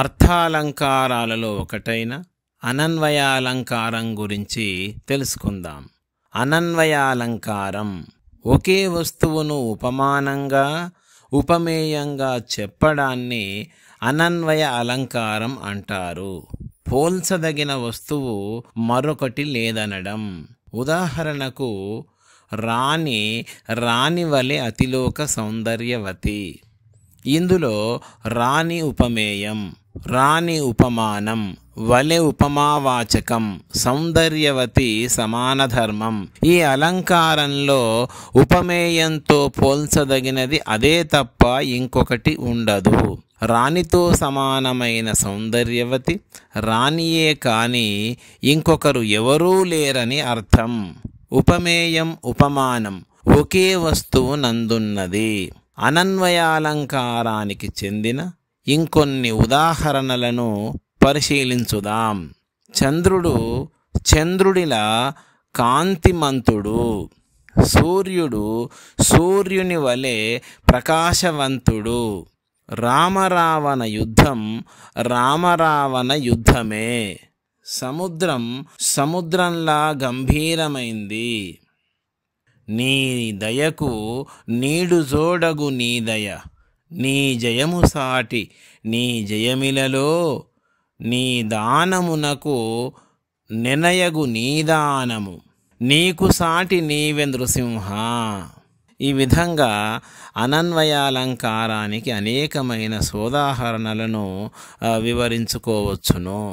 అర్థాలంకారాలలో ఒకటైన అనన్వయాలంకారం గురించి తెలుసుకుందాం అనన్వయాలంకారం ఒకే వస్తువును ఉపమానంగా ఉపమేయంగా చెప్పడాన్ని అనన్వయ అలంకారం అంటారు పోల్చదగిన వస్తువు మరొకటి లేదనడం ఉదాహరణకు రాణి రాణి వలె అతిలోక సౌందర్యవతి ఇందులో రాణి ఉపమేయం రాణి ఉపమానం వలె ఉపమావాచకం సౌందర్యవతి సమానధర్మం ఈ అలంకారంలో ఉపమేయంతో పోల్చదగినది అదే తప్ప ఇంకొకటి ఉండదు రాణితో సమానమైన సౌందర్యవతి రాణియే కాని ఇంకొకరు ఎవరూ లేరని అర్థం ఉపమేయం ఉపమానం ఒకే వస్తువు నందున్నది అనన్వయాలంకారానికి చెందిన ఇంకొన్ని ఉదాహరణలను పరిశీలించుదాం చంద్రుడు చంద్రుడిలా కాంతిమంతుడు సూర్యుడు సూర్యుని వలె ప్రకాశవంతుడు రామరావణ యుద్ధం రామరావణ యుద్ధమే సముద్రం సముద్రంలా గంభీరమైంది నీ దయకు నీడు జోడగు నీ దయ నీ జయము సాటి నీ జయమిలలో నీ దానమునకు నెనయగు నీ దానము నీకు సాటి నీవే నృసింహ ఈ విధంగా అనన్వయాలంకారానికి అనేకమైన సోదాహరణలను వివరించుకోవచ్చును